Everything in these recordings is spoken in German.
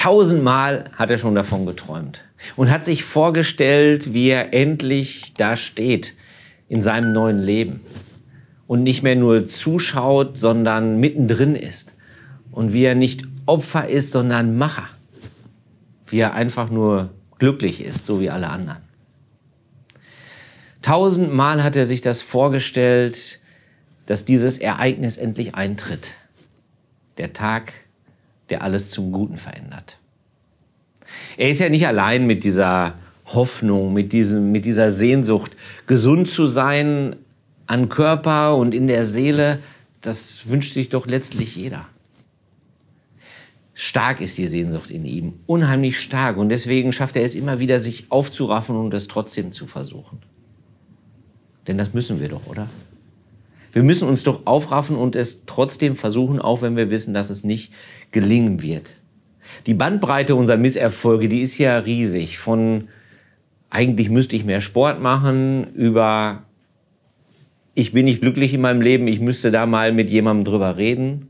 Tausendmal hat er schon davon geträumt und hat sich vorgestellt, wie er endlich da steht in seinem neuen Leben und nicht mehr nur zuschaut, sondern mittendrin ist und wie er nicht Opfer ist, sondern Macher, wie er einfach nur glücklich ist, so wie alle anderen. Tausendmal hat er sich das vorgestellt, dass dieses Ereignis endlich eintritt. Der Tag der alles zum Guten verändert. Er ist ja nicht allein mit dieser Hoffnung, mit, diesem, mit dieser Sehnsucht, gesund zu sein an Körper und in der Seele. Das wünscht sich doch letztlich jeder. Stark ist die Sehnsucht in ihm, unheimlich stark. Und deswegen schafft er es immer wieder, sich aufzuraffen und es trotzdem zu versuchen. Denn das müssen wir doch, oder? wir müssen uns doch aufraffen und es trotzdem versuchen, auch wenn wir wissen, dass es nicht gelingen wird. Die Bandbreite unserer Misserfolge, die ist ja riesig. Von eigentlich müsste ich mehr Sport machen über ich bin nicht glücklich in meinem Leben, ich müsste da mal mit jemandem drüber reden,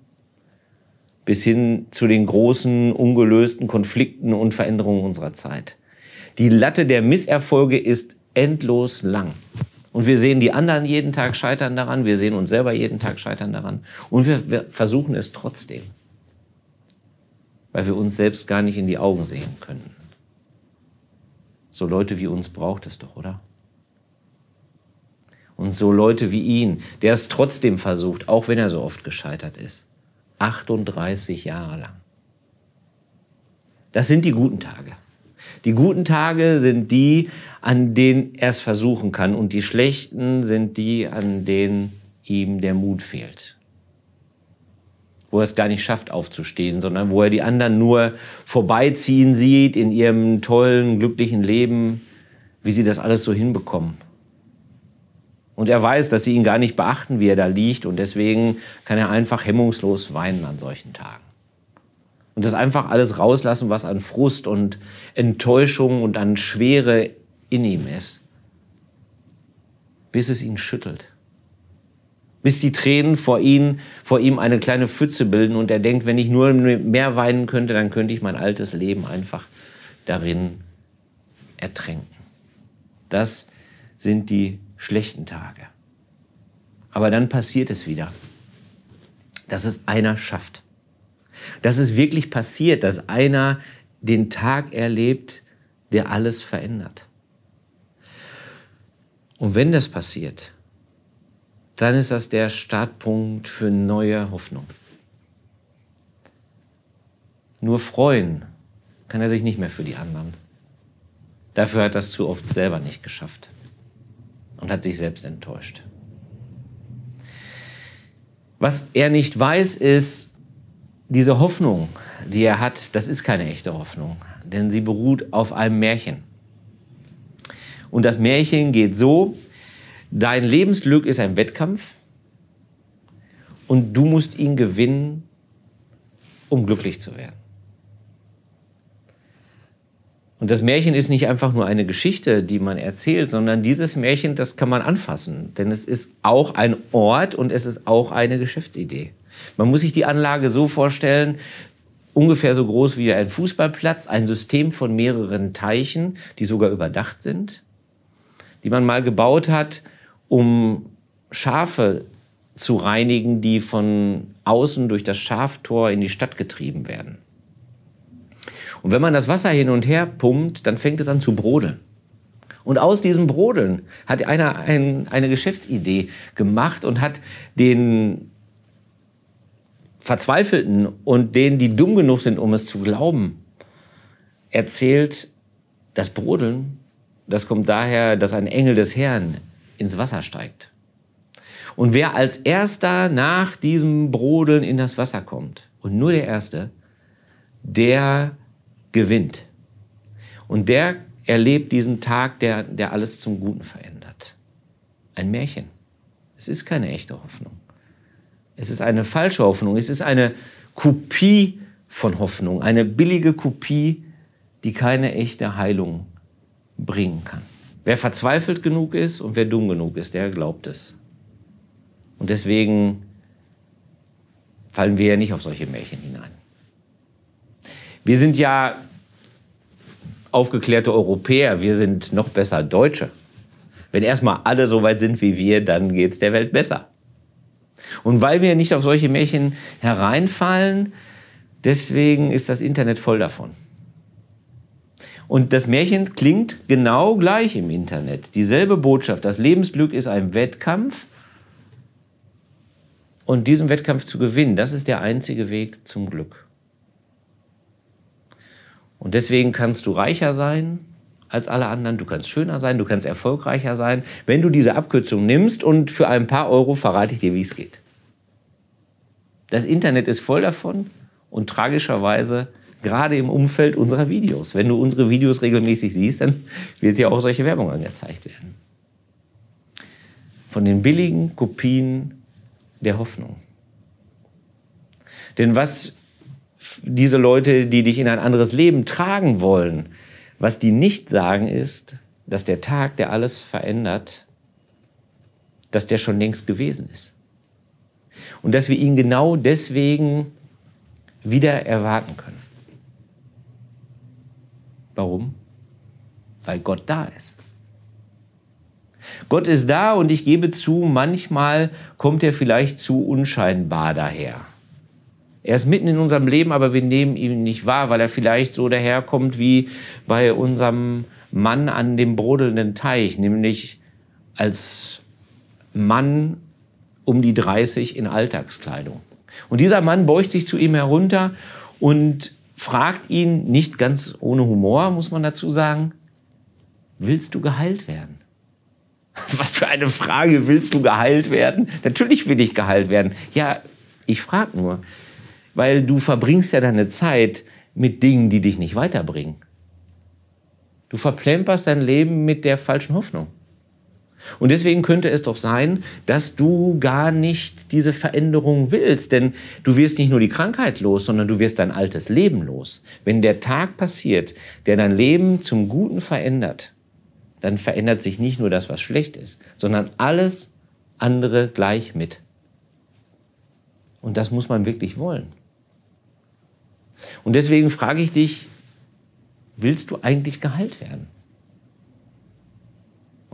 bis hin zu den großen ungelösten Konflikten und Veränderungen unserer Zeit. Die Latte der Misserfolge ist endlos lang. Und wir sehen die anderen jeden Tag scheitern daran, wir sehen uns selber jeden Tag scheitern daran. Und wir, wir versuchen es trotzdem, weil wir uns selbst gar nicht in die Augen sehen können. So Leute wie uns braucht es doch, oder? Und so Leute wie ihn, der es trotzdem versucht, auch wenn er so oft gescheitert ist. 38 Jahre lang. Das sind die guten Tage. Die guten Tage sind die, an denen er es versuchen kann und die schlechten sind die, an denen ihm der Mut fehlt. Wo er es gar nicht schafft aufzustehen, sondern wo er die anderen nur vorbeiziehen sieht in ihrem tollen, glücklichen Leben, wie sie das alles so hinbekommen. Und er weiß, dass sie ihn gar nicht beachten, wie er da liegt. Und deswegen kann er einfach hemmungslos weinen an solchen Tagen. Und das einfach alles rauslassen, was an Frust und Enttäuschung und an Schwere in ihm ist. Bis es ihn schüttelt. Bis die Tränen vor, ihn, vor ihm eine kleine Pfütze bilden und er denkt, wenn ich nur mehr weinen könnte, dann könnte ich mein altes Leben einfach darin ertränken. Das sind die schlechten Tage. Aber dann passiert es wieder, dass es einer schafft. Dass es wirklich passiert, dass einer den Tag erlebt, der alles verändert. Und wenn das passiert, dann ist das der Startpunkt für neue Hoffnung. Nur freuen kann er sich nicht mehr für die anderen. Dafür hat er es zu oft selber nicht geschafft und hat sich selbst enttäuscht. Was er nicht weiß, ist, diese Hoffnung, die er hat, das ist keine echte Hoffnung, denn sie beruht auf einem Märchen. Und das Märchen geht so, dein Lebensglück ist ein Wettkampf und du musst ihn gewinnen, um glücklich zu werden. Und das Märchen ist nicht einfach nur eine Geschichte, die man erzählt, sondern dieses Märchen, das kann man anfassen, denn es ist auch ein Ort und es ist auch eine Geschäftsidee. Man muss sich die Anlage so vorstellen, ungefähr so groß wie ein Fußballplatz, ein System von mehreren Teichen, die sogar überdacht sind, die man mal gebaut hat, um Schafe zu reinigen, die von außen durch das Schaftor in die Stadt getrieben werden. Und wenn man das Wasser hin und her pumpt, dann fängt es an zu brodeln. Und aus diesem Brodeln hat einer ein, eine Geschäftsidee gemacht und hat den Verzweifelten und denen, die dumm genug sind, um es zu glauben, erzählt, das Brodeln, das kommt daher, dass ein Engel des Herrn ins Wasser steigt. Und wer als erster nach diesem Brodeln in das Wasser kommt, und nur der Erste, der gewinnt. Und der erlebt diesen Tag, der, der alles zum Guten verändert. Ein Märchen. Es ist keine echte Hoffnung. Es ist eine falsche Hoffnung. Es ist eine Kopie von Hoffnung, eine billige Kopie, die keine echte Heilung bringen kann. Wer verzweifelt genug ist und wer dumm genug ist, der glaubt es. Und deswegen fallen wir ja nicht auf solche Märchen hinein. Wir sind ja aufgeklärte Europäer, wir sind noch besser Deutsche. Wenn erstmal alle so weit sind wie wir, dann geht es der Welt besser. Und weil wir nicht auf solche Märchen hereinfallen, deswegen ist das Internet voll davon. Und das Märchen klingt genau gleich im Internet. Dieselbe Botschaft. Das Lebensglück ist ein Wettkampf. Und diesen Wettkampf zu gewinnen, das ist der einzige Weg zum Glück. Und deswegen kannst du reicher sein als alle anderen, du kannst schöner sein, du kannst erfolgreicher sein, wenn du diese Abkürzung nimmst und für ein paar Euro verrate ich dir, wie es geht. Das Internet ist voll davon und tragischerweise gerade im Umfeld unserer Videos. Wenn du unsere Videos regelmäßig siehst, dann wird dir auch solche Werbung angezeigt werden. Von den billigen Kopien der Hoffnung. Denn was diese Leute, die dich in ein anderes Leben tragen wollen, was die nicht sagen ist, dass der Tag, der alles verändert, dass der schon längst gewesen ist und dass wir ihn genau deswegen wieder erwarten können. Warum? Weil Gott da ist. Gott ist da und ich gebe zu, manchmal kommt er vielleicht zu unscheinbar daher. Er ist mitten in unserem Leben, aber wir nehmen ihn nicht wahr, weil er vielleicht so daherkommt wie bei unserem Mann an dem brodelnden Teich, nämlich als Mann um die 30 in Alltagskleidung. Und dieser Mann beugt sich zu ihm herunter und fragt ihn, nicht ganz ohne Humor, muss man dazu sagen, willst du geheilt werden? Was für eine Frage, willst du geheilt werden? Natürlich will ich geheilt werden. Ja, ich frage nur, weil du verbringst ja deine Zeit mit Dingen, die dich nicht weiterbringen. Du verplemperst dein Leben mit der falschen Hoffnung. Und deswegen könnte es doch sein, dass du gar nicht diese Veränderung willst, denn du wirst nicht nur die Krankheit los, sondern du wirst dein altes Leben los. Wenn der Tag passiert, der dein Leben zum Guten verändert, dann verändert sich nicht nur das, was schlecht ist, sondern alles andere gleich mit. Und das muss man wirklich wollen. Und deswegen frage ich dich, willst du eigentlich geheilt werden?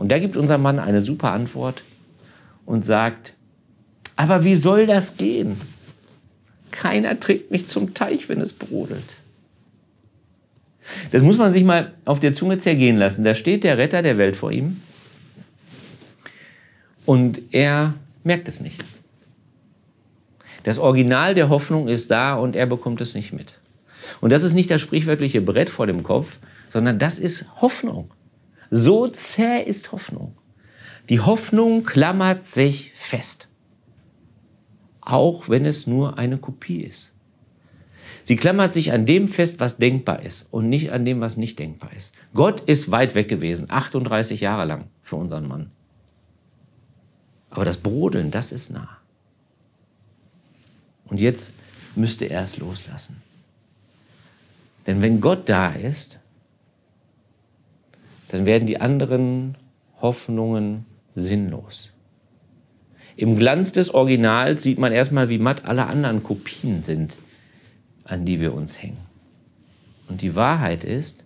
Und da gibt unser Mann eine super Antwort und sagt, aber wie soll das gehen? Keiner trägt mich zum Teich, wenn es brodelt. Das muss man sich mal auf der Zunge zergehen lassen. Da steht der Retter der Welt vor ihm und er merkt es nicht. Das Original der Hoffnung ist da und er bekommt es nicht mit. Und das ist nicht das sprichwörtliche Brett vor dem Kopf, sondern das ist Hoffnung. So zäh ist Hoffnung. Die Hoffnung klammert sich fest, auch wenn es nur eine Kopie ist. Sie klammert sich an dem fest, was denkbar ist und nicht an dem, was nicht denkbar ist. Gott ist weit weg gewesen, 38 Jahre lang für unseren Mann. Aber das Brodeln, das ist nah. Und jetzt müsste er es loslassen. Denn wenn Gott da ist, dann werden die anderen Hoffnungen sinnlos. Im Glanz des Originals sieht man erstmal, wie matt alle anderen Kopien sind, an die wir uns hängen. Und die Wahrheit ist,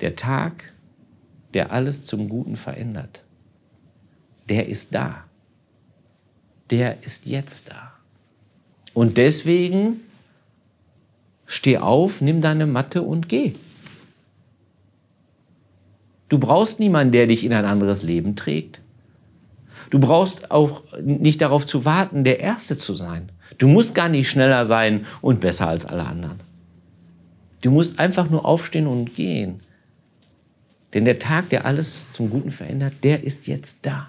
der Tag, der alles zum Guten verändert, der ist da. Der ist jetzt da. Und deswegen steh auf, nimm deine Matte und geh. Du brauchst niemanden, der dich in ein anderes Leben trägt. Du brauchst auch nicht darauf zu warten, der Erste zu sein. Du musst gar nicht schneller sein und besser als alle anderen. Du musst einfach nur aufstehen und gehen. Denn der Tag, der alles zum Guten verändert, der ist jetzt da.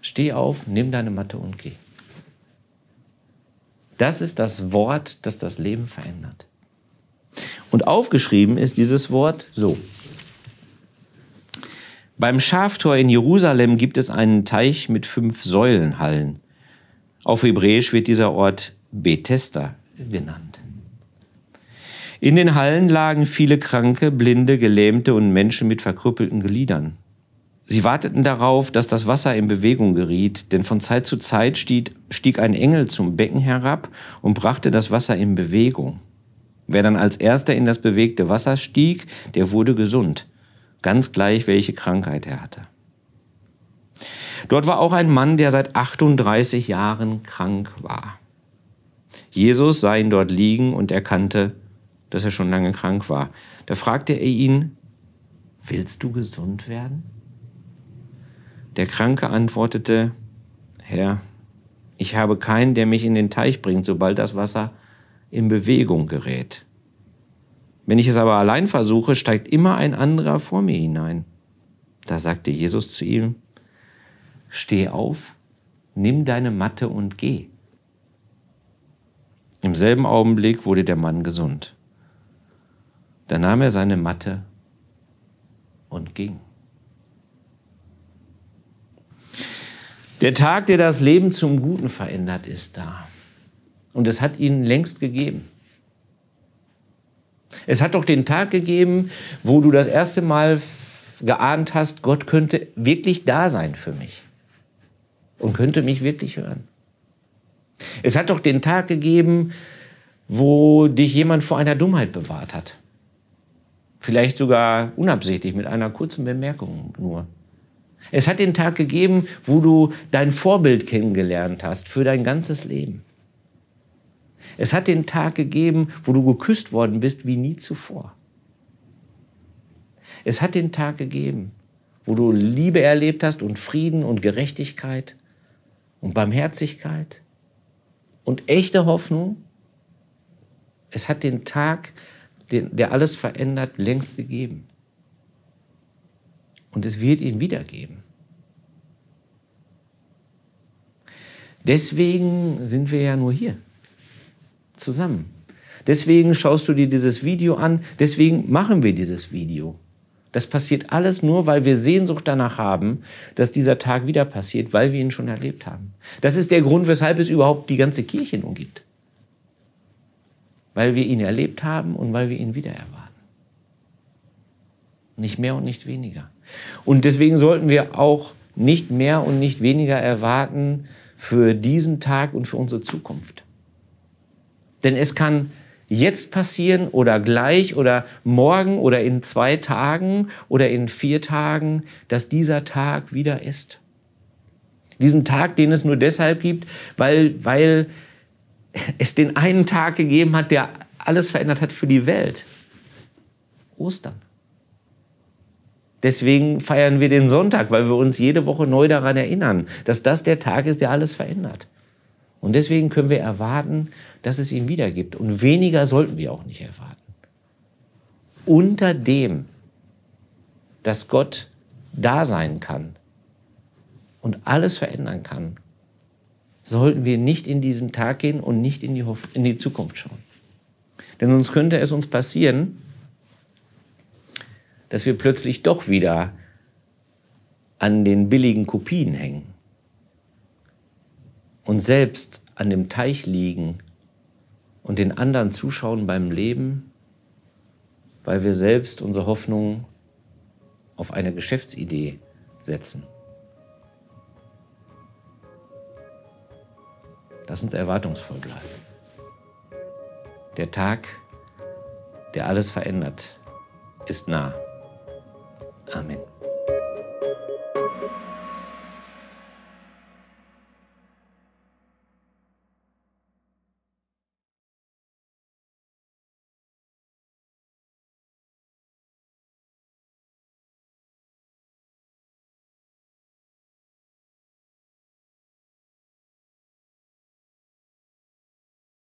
Steh auf, nimm deine Matte und geh. Das ist das Wort, das das Leben verändert. Und aufgeschrieben ist dieses Wort so. Beim Schaftor in Jerusalem gibt es einen Teich mit fünf Säulenhallen. Auf Hebräisch wird dieser Ort Bethesda genannt. In den Hallen lagen viele Kranke, Blinde, Gelähmte und Menschen mit verkrüppelten Gliedern. Sie warteten darauf, dass das Wasser in Bewegung geriet, denn von Zeit zu Zeit stieg, ein Engel zum Becken herab und brachte das Wasser in Bewegung. Wer dann als erster in das bewegte Wasser stieg, der wurde gesund, ganz gleich welche Krankheit er hatte. Dort war auch ein Mann, der seit 38 Jahren krank war. Jesus sah ihn dort liegen und erkannte, dass er schon lange krank war. Da fragte er ihn, willst du gesund werden? Der Kranke antwortete, Herr, ich habe keinen, der mich in den Teich bringt, sobald das Wasser in Bewegung gerät. Wenn ich es aber allein versuche, steigt immer ein anderer vor mir hinein. Da sagte Jesus zu ihm, Steh auf, nimm deine Matte und geh. Im selben Augenblick wurde der Mann gesund. Da nahm er seine Matte und ging. Der Tag, der das Leben zum Guten verändert, ist da. Und es hat ihn längst gegeben. Es hat doch den Tag gegeben, wo du das erste Mal geahnt hast, Gott könnte wirklich da sein für mich und könnte mich wirklich hören. Es hat doch den Tag gegeben, wo dich jemand vor einer Dummheit bewahrt hat. Vielleicht sogar unabsichtlich mit einer kurzen Bemerkung nur. Es hat den Tag gegeben, wo du dein Vorbild kennengelernt hast für dein ganzes Leben. Es hat den Tag gegeben, wo du geküsst worden bist wie nie zuvor. Es hat den Tag gegeben, wo du Liebe erlebt hast und Frieden und Gerechtigkeit und Barmherzigkeit und echte Hoffnung. Es hat den Tag, der alles verändert, längst gegeben. Und es wird ihn wiedergeben. Deswegen sind wir ja nur hier zusammen. Deswegen schaust du dir dieses Video an, deswegen machen wir dieses Video. Das passiert alles nur, weil wir Sehnsucht danach haben, dass dieser Tag wieder passiert, weil wir ihn schon erlebt haben. Das ist der Grund, weshalb es überhaupt die ganze Kirche nun gibt. Weil wir ihn erlebt haben und weil wir ihn wieder erwarten. Nicht mehr und nicht weniger. Und deswegen sollten wir auch nicht mehr und nicht weniger erwarten für diesen Tag und für unsere Zukunft. Denn es kann jetzt passieren oder gleich oder morgen oder in zwei Tagen oder in vier Tagen, dass dieser Tag wieder ist. Diesen Tag, den es nur deshalb gibt, weil, weil es den einen Tag gegeben hat, der alles verändert hat für die Welt. Ostern. Deswegen feiern wir den Sonntag, weil wir uns jede Woche neu daran erinnern, dass das der Tag ist, der alles verändert. Und deswegen können wir erwarten, dass es ihn wiedergibt. Und weniger sollten wir auch nicht erwarten. Unter dem, dass Gott da sein kann und alles verändern kann, sollten wir nicht in diesen Tag gehen und nicht in die, Hoff in die Zukunft schauen. Denn sonst könnte es uns passieren, dass wir plötzlich doch wieder an den billigen Kopien hängen und selbst an dem Teich liegen, und den anderen zuschauen beim Leben, weil wir selbst unsere Hoffnung auf eine Geschäftsidee setzen. Lass uns erwartungsvoll bleiben. Der Tag, der alles verändert, ist nah. Amen.